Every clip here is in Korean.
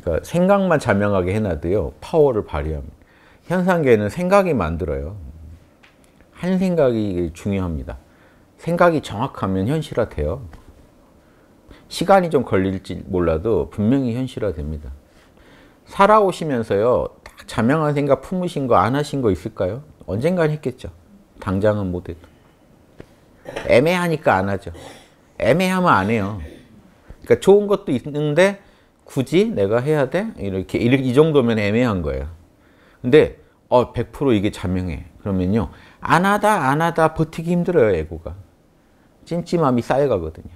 그러니까 생각만 자명하게 해놔도요 파워를 발휘합니다. 현상계는 생각이 만들어요. 한 생각이 중요합니다. 생각이 정확하면 현실화돼요. 시간이 좀 걸릴지 몰라도 분명히 현실화됩니다. 살아오시면서요 딱 자명한 생각 품으신 거 안 하신 거 있을까요? 언젠간 했겠죠. 당장은 못해도. 애매하니까 안 하죠. 애매하면 안 해요. 그러니까 좋은 것도 있는데 굳이 내가 해야 돼? 이렇게, 이이 정도면 애매한 거예요. 근데 어, 100% 이게 자명해. 그러면요. 안 하다 안 하다 버티기 힘들어요, 애고가. 찜찜함이 쌓여가거든요.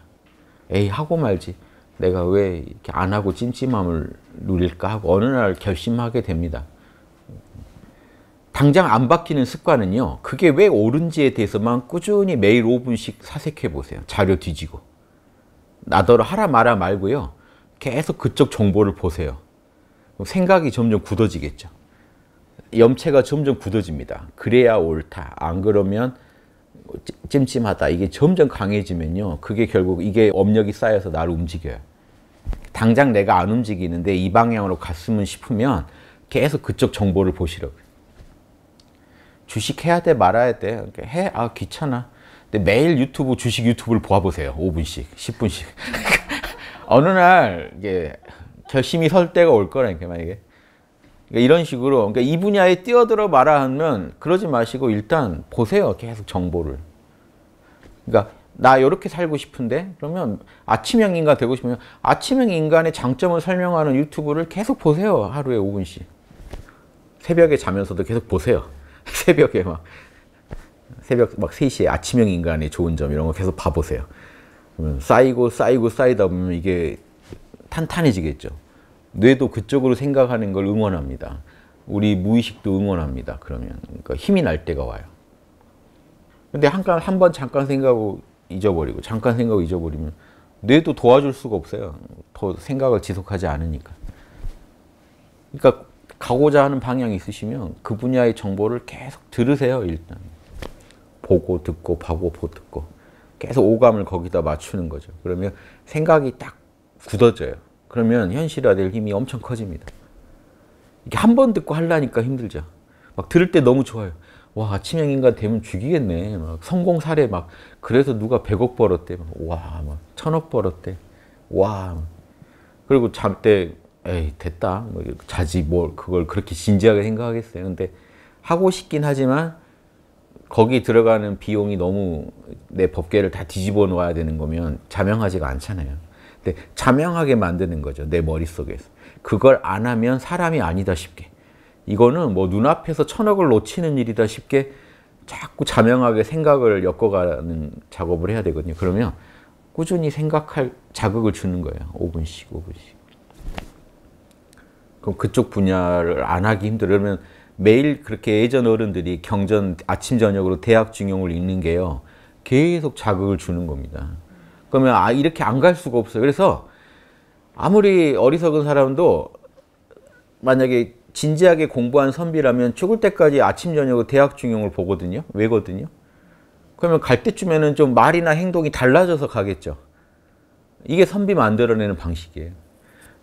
에이 하고 말지. 내가 왜 이렇게 안 하고 찜찜함을 누릴까 하고 어느 날 결심하게 됩니다. 당장 안 바뀌는 습관은요. 그게 왜 옳은지에 대해서만 꾸준히 매일 5분씩 사색해 보세요. 자료 뒤지고. 나더러 하라 말아 말고요. 계속 그쪽 정보를 보세요. 생각이 점점 굳어지겠죠. 염체가 점점 굳어집니다. 그래야 옳다. 안 그러면 찜찜하다. 이게 점점 강해지면요. 그게 결국 이게 업력이 쌓여서 나를 움직여요. 당장 내가 안 움직이는데 이 방향으로 갔으면 싶으면 계속 그쪽 정보를 보시라고 주식 해야 돼 말아야 돼. 그러니까 해? 아 귀찮아. 근데 매일 유튜브 주식 유튜브를 보아보세요. 5분씩 10분씩. 어느 날 이게 결심이 설 때가 올 거라니까 만약에 그러니까 이런 식으로 그러니까 이 분야에 뛰어들어 말아 하면 그러지 마시고 일단 보세요 계속 정보를 그러니까 나 이렇게 살고 싶은데 그러면 아침형 인간 되고 싶으면 아침형 인간의 장점을 설명하는 유튜브를 계속 보세요 하루에 5분씩 새벽에 자면서도 계속 보세요 새벽에 막 새벽 막 3시에 아침형 인간의 좋은 점 이런 거 계속 봐보세요 그러면 쌓이고 쌓이고 쌓이다 보면 이게 탄탄해지겠죠. 뇌도 그쪽으로 생각하는 걸 응원합니다. 우리 무의식도 응원합니다. 그러면 그러니까 힘이 날 때가 와요. 근데 한번 한 잠깐 생각하고 잊어버리고 잠깐 생각하고 잊어버리면 뇌도 도와줄 수가 없어요. 더 생각을 지속하지 않으니까. 그러니까 가고자 하는 방향이 있으시면 그 분야의 정보를 계속 들으세요. 일단 보고 듣고 보고 듣고 계속 오감을 거기다 맞추는 거죠. 그러면 생각이 딱 굳어져요. 그러면 현실화될 힘이 엄청 커집니다. 이게 한 번 듣고 하려니까 힘들죠. 막 들을 때 너무 좋아요. 와, 치명인간 되면 죽이겠네. 막 성공 사례 막 그래서 누가 100억 벌었대. 막 와, 막 천억 벌었대. 와. 그리고 잠때 에이, 됐다. 뭐 자지 뭘 그걸 그렇게 진지하게 생각하겠어요. 근데 하고 싶긴 하지만 거기 들어가는 비용이 너무 내 법계를 다 뒤집어 놓아야 되는 거면 자명하지가 않잖아요. 근데 자명하게 만드는 거죠. 내 머릿속에서. 그걸 안 하면 사람이 아니다 싶게. 이거는 뭐 눈앞에서 천억을 놓치는 일이다 쉽게 자꾸 자명하게 생각을 엮어가는 작업을 해야 되거든요. 그러면 꾸준히 생각할 자극을 주는 거예요. 5분씩, 5분씩. 그럼 그쪽 분야를 안 하기 힘들으면 매일 그렇게 예전 어른들이 경전 아침 저녁으로 대학 중용을 읽는 게요. 계속 자극을 주는 겁니다. 그러면 아 이렇게 안 갈 수가 없어요. 그래서 아무리 어리석은 사람도 만약에 진지하게 공부한 선비라면 죽을 때까지 아침 저녁으로 대학 중용을 보거든요. 왜거든요. 그러면 갈 때쯤에는 좀 말이나 행동이 달라져서 가겠죠. 이게 선비 만들어내는 방식이에요.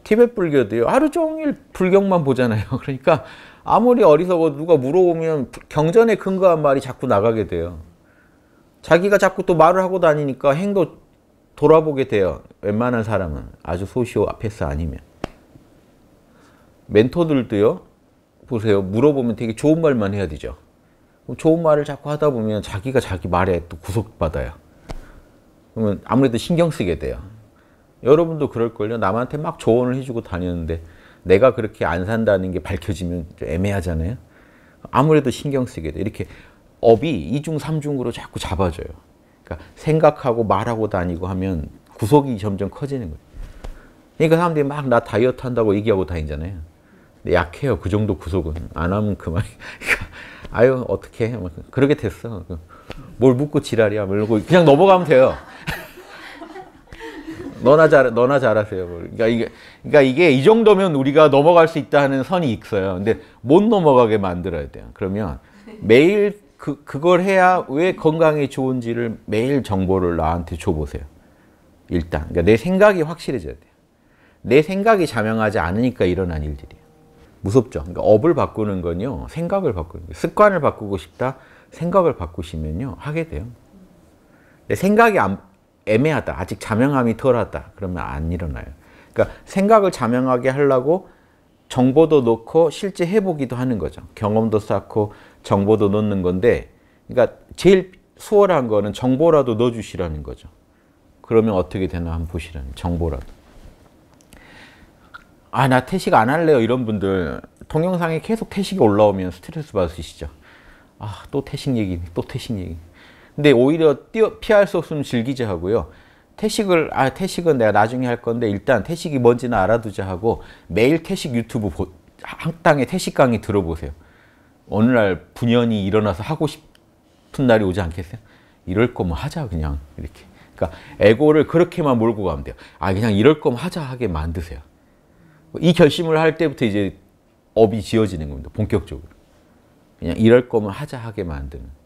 티벳 불교도요. 하루 종일 불경만 보잖아요. 그러니까 아무리 어리석어 누가 물어보면 경전에 근거한 말이 자꾸 나가게 돼요. 자기가 자꾸 또 말을 하고 다니니까 행도 돌아보게 돼요. 웬만한 사람은 아주 소시오 앞에서 아니면 멘토들도요. 보세요. 물어보면 되게 좋은 말만 해야 되죠. 좋은 말을 자꾸 하다 보면 자기가 자기 말에 또 구속받아요. 그러면 아무래도 신경 쓰게 돼요. 여러분도 그럴걸요. 남한테 막 조언을 해주고 다녔는데 내가 그렇게 안 산다는 게 밝혀지면 애매하잖아요. 아무래도 신경 쓰게 돼. 이렇게 업이 2중, 3중으로 자꾸 잡아줘요. 그러니까 생각하고 말하고 다니고 하면 구속이 점점 커지는 거예요. 그러니까 사람들이 막 나 다이어트 한다고 얘기하고 다니잖아요. 근데 약해요. 그 정도 구속은. 안 하면 그만. 그러니까 아유 어떻게 해. 그러게 됐어. 뭘 묻고 지랄이야. 이러고 그냥 넘어가면 돼요. 너나 잘 너나 잘하세요. 그러니까 이게 그러니까 이게 이 정도면 우리가 넘어갈 수 있다 하는 선이 있어요. 근데 못 넘어가게 만들어야 돼요. 그러면 매일 그 그걸 해야 왜 건강에 좋은지를 매일 정보를 나한테 줘 보세요. 일단 그러니까 내 생각이 확실해져야 돼요. 내 생각이 자명하지 않으니까 일어난 일들이에요. 무섭죠. 그러니까 업을 바꾸는 건요. 생각을 바꾸는 거예요. 습관을 바꾸고 싶다. 생각을 바꾸시면요. 하게 돼요. 근 생각이 안 애매하다. 아직 자명함이 덜하다. 그러면 안 일어나요. 그러니까 생각을 자명하게 하려고 정보도 놓고 실제 해보기도 하는 거죠. 경험도 쌓고 정보도 놓는 건데 그러니까 제일 수월한 거는 정보라도 넣어주시라는 거죠. 그러면 어떻게 되나 한번 보시라는 정보라도. 아, 나퇴식안 할래요. 이런 분들 동영상에 계속 퇴식이 올라오면 스트레스 받으시죠. 아, 또퇴식 얘기, 또퇴식 얘기. 근데 오히려 뛰어, 피할 수 없으면 즐기자 하고요. 태식을 아 태식은 내가 나중에 할 건데 일단 태식이 뭔지는 알아두자 하고 매일 태식 유튜브 보, 한땅에 태식 강의 들어보세요. 어느 날 분연히 일어나서 하고 싶은 날이 오지 않겠어요? 이럴 거면 하자 그냥 이렇게. 그러니까 에고를 그렇게만 몰고 가면 돼요. 아 그냥 이럴 거면 하자 하게 만드세요. 이 결심을 할 때부터 이제 업이 지어지는 겁니다. 본격적으로. 그냥 이럴 거면 하자 하게 만드는.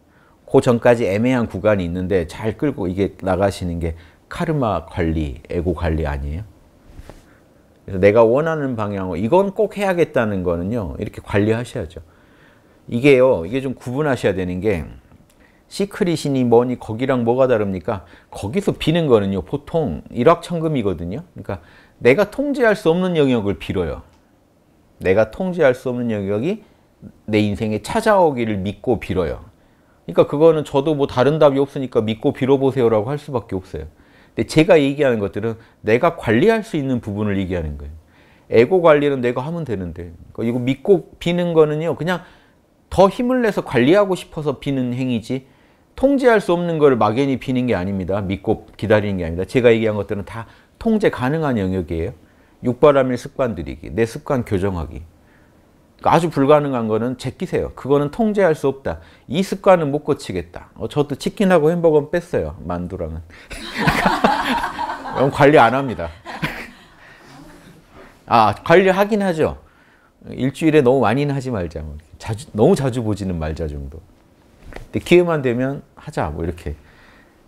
그 전까지 애매한 구간이 있는데 잘 끌고 이게 나가시는 게 카르마 관리, 에고 관리 아니에요? 그래서 내가 원하는 방향으로 이건 꼭 해야겠다는 거는요. 이렇게 관리하셔야죠. 이게요. 이게 좀 구분하셔야 되는 게 시크릿이니 뭐니 거기랑 뭐가 다릅니까? 거기서 비는 거는요. 보통 일확천금이거든요. 그러니까 내가 통제할 수 없는 영역을 빌어요. 내가 통제할 수 없는 영역이 내 인생에 찾아오기를 믿고 빌어요. 그러니까 그거는 저도 뭐 다른 답이 없으니까 믿고 빌어보세요라고 할 수밖에 없어요. 근데 제가 얘기하는 것들은 내가 관리할 수 있는 부분을 얘기하는 거예요. 에고 관리는 내가 하면 되는데 그러니까 이거 믿고 비는 거는요 그냥 더 힘을 내서 관리하고 싶어서 비는 행위지 통제할 수 없는 걸 막연히 비는 게 아닙니다. 믿고 기다리는 게 아닙니다. 제가 얘기한 것들은 다 통제 가능한 영역이에요. 육바람일 습관들이기, 내 습관 교정하기. 아주 불가능한 거는 제끼세요. 그거는 통제할 수 없다. 이 습관은 못 고치겠다. 어, 저도 치킨하고 햄버거는 뺐어요. 만두랑은. 관리 안 합니다. 아, 관리하긴 하죠. 일주일에 너무 많이는 하지 말자. 뭐. 자주, 너무 자주 보지는 말자 정도. 근데 기회만 되면 하자. 뭐 이렇게.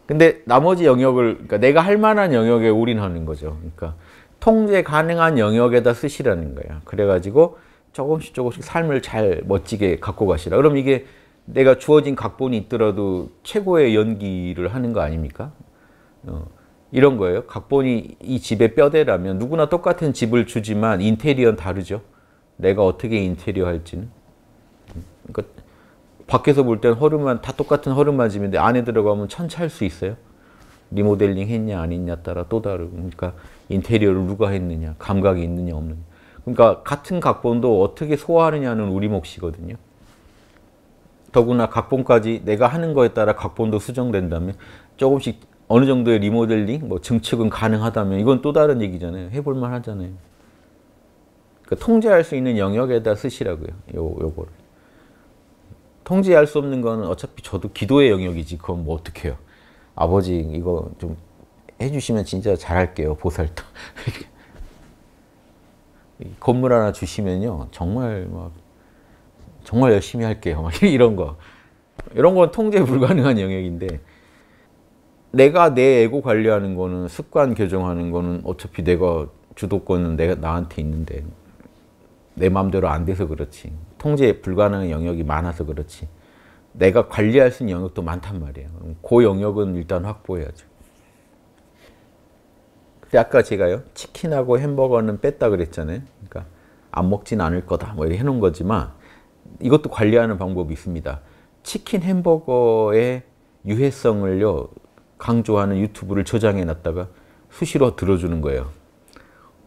근데 나머지 영역을, 그러니까 내가 할 만한 영역에 올인하는 거죠. 그러니까 통제 가능한 영역에다 쓰시라는 거예요. 그래가지고 조금씩 조금씩 삶을 잘 멋지게 갖고 가시라. 그럼 이게 내가 주어진 각본이 있더라도 최고의 연기를 하는 거 아닙니까? 어, 이런 거예요. 각본이 이 집의 뼈대라면 누구나 똑같은 집을 주지만 인테리어는 다르죠. 내가 어떻게 인테리어 할지는. 그러니까 밖에서 볼 땐 허름한 다 똑같은 허름한 집인데 안에 들어가면 천차일 수 있어요. 리모델링 했냐 안 했냐 따라 또 다르고 그러니까 인테리어를 누가 했느냐 감각이 있느냐 없느냐 그러니까 같은 각본도 어떻게 소화하느냐는 우리 몫이거든요. 더구나 각본까지 내가 하는 거에 따라 각본도 수정된다면 조금씩 어느 정도의 리모델링, 뭐 증축은 가능하다면 이건 또 다른 얘기잖아요. 해볼만 하잖아요. 그러니까 통제할 수 있는 영역에다 쓰시라고요. 요, 요거를. 통제할 수 없는 거는 어차피 저도 기도의 영역이지 그건 뭐 어떡해요. 아버지 이거 좀 해주시면 진짜 잘할게요. 보살도. 건물 하나 주시면요. 정말 막 정말 열심히 할게요. 막 이런 거. 이런 건 통제 불가능한 영역인데 내가 내 에고 관리하는 거는 습관 교정하는 거는 어차피 내가 주도권은 내가 나한테 있는데 내 마음대로 안 돼서 그렇지. 통제 불가능한 영역이 많아서 그렇지. 내가 관리할 수 있는 영역도 많단 말이에요. 그 영역은 일단 확보해야죠. 근데 아까 제가요 치킨하고 햄버거는 뺐다 그랬잖아요. 그러니까 안 먹진 않을 거다 뭐 이렇게 해놓은 거지만 이것도 관리하는 방법이 있습니다. 치킨 햄버거의 유해성을요 강조하는 유튜브를 저장해 놨다가 수시로 들어주는 거예요.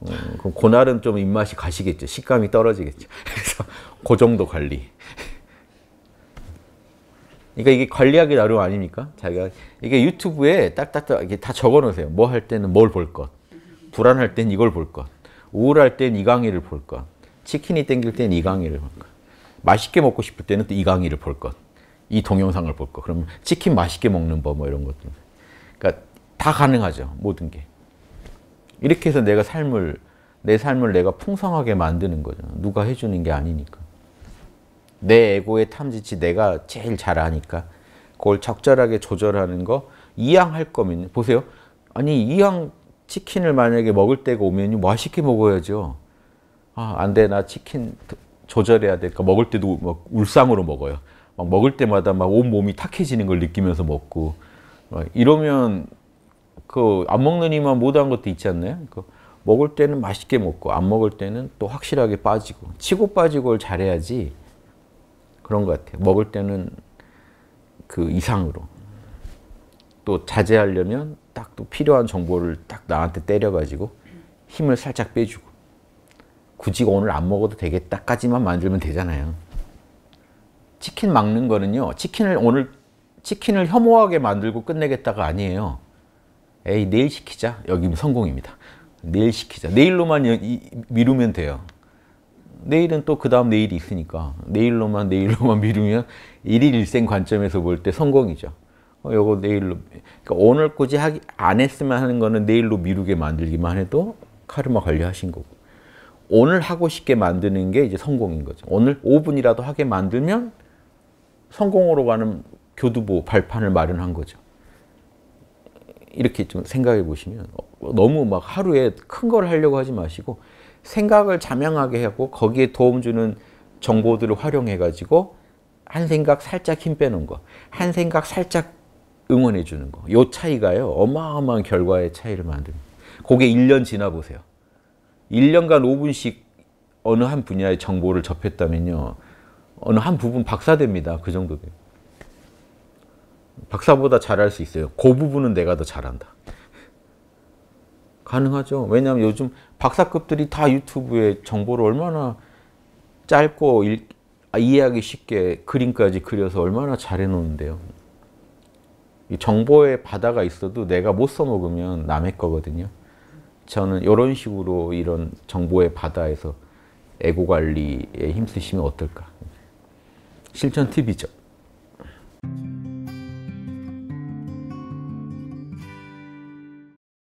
어, 그럼 그날은 좀 입맛이 가시겠죠. 식감이 떨어지겠죠. 그래서 그 정도 관리. 그러니까 이게 관리하기 나름 아닙니까? 자기가 이게 유튜브에 딱딱딱 이게 다 적어 놓으세요. 뭐 할 때는 뭘 볼 것. 불안할 땐 이걸 볼 것. 우울할 땐 이 강의를 볼 것. 치킨이 땡길 땐 이 강의를 볼 것. 맛있게 먹고 싶을 때는 또 이 강의를 볼 것. 이 동영상을 볼 것. 그러면 치킨 맛있게 먹는 법 뭐 이런 것들. 그러니까 다 가능하죠. 모든 게. 이렇게 해서 내가 삶을 내 삶을 내가 풍성하게 만드는 거죠. 누가 해주는 게 아니니까. 내 에고의 탐지치 내가 제일 잘 아니까 그걸 적절하게 조절하는 거 이왕 할 거면 보세요. 아니 이왕 치킨을 만약에 먹을 때가 오면 뭐 맛있게 먹어야죠. 아, 안 돼. 나 치킨 조절해야 돼. 그러니까 먹을 때도 막 울상으로 먹어요. 막 먹을 때마다 막 온몸이 탁해지는 걸 느끼면서 먹고 이러면 그 안 먹는 이만 못한 것도 있지 않나요? 그 먹을 때는 맛있게 먹고 안 먹을 때는 또 확실하게 빠지고 치고 빠지고를 잘해야지 그런 것 같아요. 먹을 때는 그 이상으로 또 자제하려면 딱또 필요한 정보를 딱 나한테 때려가지고 힘을 살짝 빼주고 굳이 오늘 안 먹어도 되겠다까지만 만들면 되잖아요. 치킨 막는 거는요. 치킨을 오늘 치킨을 혐오하게 만들고 끝내겠다가 아니에요. 에이 내일 시키자. 여기 성공입니다. 내일 시키자. 내일로만 이, 미루면 돼요. 내일은 또 그 다음 내일이 있으니까 내일로만 내일로만 미루면 일일 일생 관점에서 볼 때 성공이죠. 어, 요거 내일로 그러니까 오늘 굳이 하기, 안 했으면 하는 거는 내일로 미루게 만들기만 해도 카르마 관리하신 거고 오늘 하고 싶게 만드는 게 이제 성공인 거죠. 오늘 5분이라도 하게 만들면 성공으로 가는 교두보 발판을 마련한 거죠. 이렇게 좀 생각해 보시면 어, 너무 막 하루에 큰 걸 하려고 하지 마시고 생각을 자명하게 하고 거기에 도움 주는 정보들을 활용해 가지고 한 생각 살짝 힘 빼는 거, 한 생각 살짝 응원해 주는 거. 요 차이가요. 어마어마한 결과의 차이를 만듭니다. 그게 1년 지나 보세요. 1년간 5분씩 어느 한 분야의 정보를 접했다면요. 어느 한 부분 박사됩니다. 그 정도 돼 박사보다 잘할 수 있어요. 그 부분은 내가 더 잘한다. 가능하죠. 왜냐하면 요즘 박사급들이 다 유튜브에 정보를 얼마나 짧고 일, 아, 이해하기 쉽게 그림까지 그려서 얼마나 잘해놓는데요. 정보의 바다가 있어도 내가 못 써먹으면 남의 거거든요. 저는 이런 식으로 이런 정보의 바다에서 에고관리에 힘쓰시면 어떨까. 실전 팁이죠.